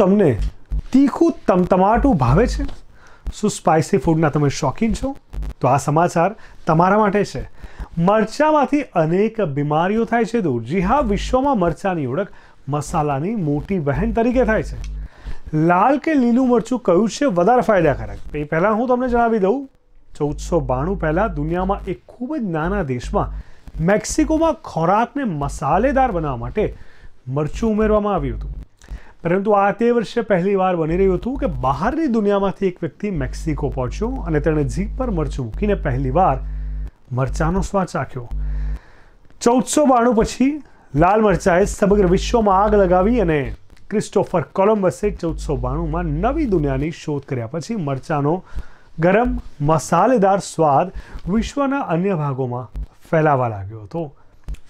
તમને તીખું તમટમાટો ભાવે છે સુ સ્પાઇસી ફૂડ ના તમને શોકિંગ છો તો આ સમાચાર તમારા માટે છે મરચામાંથી अनेक બીમારીઓ થાય છે દૂર જી હા વિશ્વમાં મરચાની ઓળખ મસાલાની મોટી વહન તરીકે થાય છે લાલ કે લીલું મરચું કયું છે વધારે ફાયદાકારક એ પહેલા હું તમને જણાવી દઉં 1492 પહેલા દુનિયામાં એક ખૂબ જ નાના દેશમાં મેક્સિકોમાં ખોરાકને મસાલેદાર બનાવવા માટે મરચું ઉમેરવામાં આવ્યું હતું પરંતુ આ તે વર્ષે પહેલીવાર બની રહ્યો હતો કે બહારની દુનિયામાંથી એક વ્યક્તિ મેક્સિકો પહોંચ્યો અને તેણે જીપ પર મરચું ભૂખીને પહેલીવાર મરચાનો સ્વાદ ચાખ્યો 1492 પછી લાલ મરચાએ સમગ્ર વિશ્વમાં આગ લગાવી અને ક્રિસ્ટોફર કોલમ્બસે 1492 માં નવી દુનિયાની શોધ કર્યા પછી મરચાનો ગરમ મસાલેદાર સ્વાદ વિશ્વના અન્ય ભાગોમાં ફેલાવા લાગ્યો તો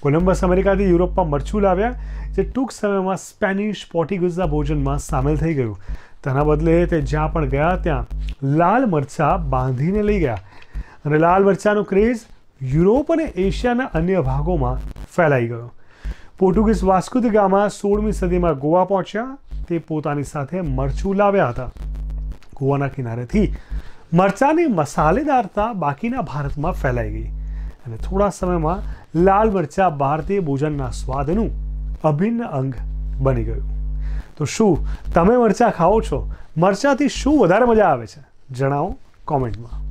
कोलंबस अमेरिका થી યુરોપમાં મરચું લાવ્યા તે ટૂક સમયમાં સ્પેનિશ પોર્ટુગીઝના ભોજનમાં સામેલ થઈ ગયું તેના બદલે તે જ્યાં પણ ગયા ત્યાં લાલ મરચા બાંધીને લઈ ગયા અને લાલ મરચાનો ક્રેઝ યુરોપ અને એશિયાના અન્ય ભાગોમાં ફેલાઈ ગયો પોર્ટુગીઝ વાસ્કો દ ગામા 16મી સદીમાં ગોવા પહોંચ્યા તે પોતાની સાથે મરચું લાવ્યા હતા ગોવાના કિનારેથી મરચાની મસાલેદારતા બાકીના ભારતમાં ફેલાઈ ગઈ અને થોડા સમયમાં લાલ મરચાં ભારતીય ભોજનના સ્વાદનું અભિન્ન અંગ બની ગયું તો શું તમે મરચાં ખાઓ છો મરચાંથી શું વધારે મજા આવે છે જણાવો કોમેન્ટમાં